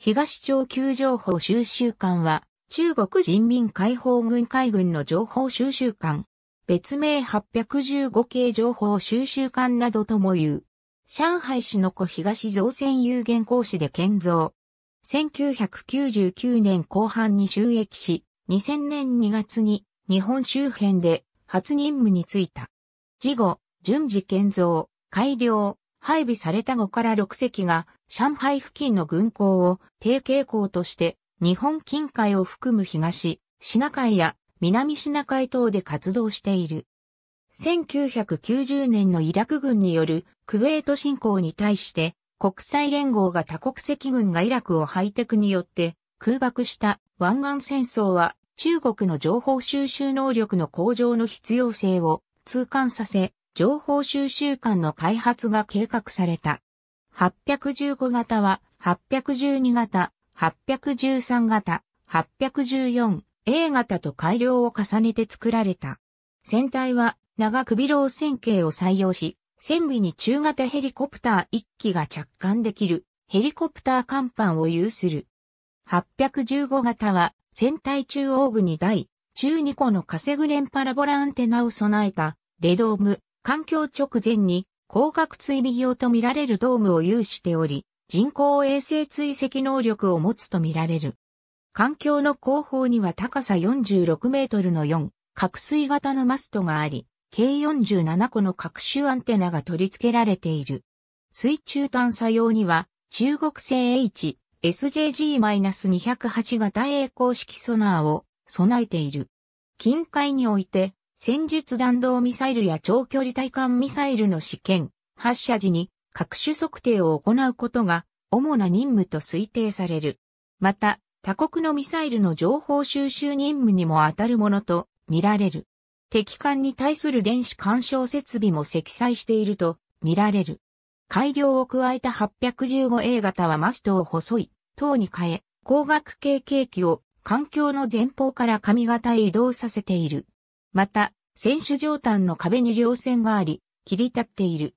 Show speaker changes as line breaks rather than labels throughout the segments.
東朝旧情報収集館は、中国人民解放軍海軍の情報収集館。別名815系情報収集館などとも言う。上海市の古東造船有限公司で建造。1999年後半に収益し、2000年2月に日本周辺で初任務に就いた。事後、順次建造、改良、配備された5から6隻が上海付近の軍港を低傾港として日本近海を含む東、シナ海や南シナ海等で活動している。1990年のイラク軍によるクウェート侵攻に対して国際連合が多国籍軍がイラクをハイテクによって空爆した湾岸戦争は中国の情報収集能力の向上の必要性を痛感させ情報収集艦の開発が計画された。815型は812型、813型、814、A 型と改良を重ねて作られた。船体は長首老線形を採用し、船尾に中型ヘリコプター1機が着艦できるヘリコプター甲板を有する。815型は船体中央部に台、中2個のカセグレンパラボラアンテナを備えたレドーム環境直前に光学追尾用とみられるドームを有しており、人工衛星追跡能力を持つとみられる。環境の後方には高さ46メートルの4、角水型のマストがあり、計47個の各種アンテナが取り付けられている。水中探査用には、中国製 H、SJG-208 型栄光式ソナーを備えている。近海において、戦術弾道ミサイルや長距離対艦ミサイルの試験、発射時に各種測定を行うことが主な任務と推定される。また、他国のミサイルの情報収集任務にも当たるものと見られる。敵艦に対する電子干渉設備も積載していると見られる。改良を加えた 815A 型はマストを細い塔に変え、光学系計器を環境の前方から上型へ移動させている。また、選手上端の壁に両線があり、切り立っている。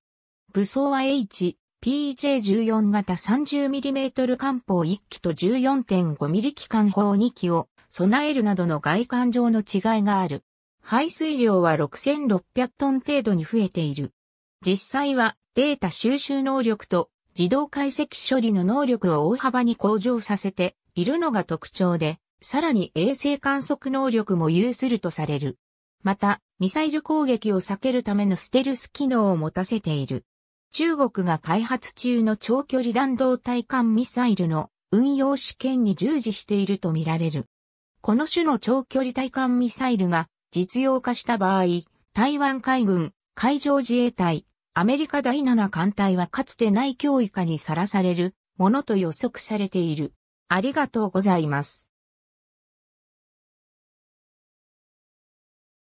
武装は H、PJ14 型 30mm 艦砲1機と 14.5mm 機関砲2機を備えるなどの外観上の違いがある。排水量は6600トン程度に増えている。実際はデータ収集能力と自動解析処理の能力を大幅に向上させているのが特徴で、さらに衛星観測能力も有するとされる。また、ミサイル攻撃を避けるためのステルス機能を持たせている。中国が開発中の長距離弾道対艦ミサイルの運用試験に従事しているとみられる。この種の長距離対艦ミサイルが実用化した場合、台湾海軍、海上自衛隊、アメリカ第7艦隊はかつてない脅威下にさらされるものと予測されている。ありがとうございます。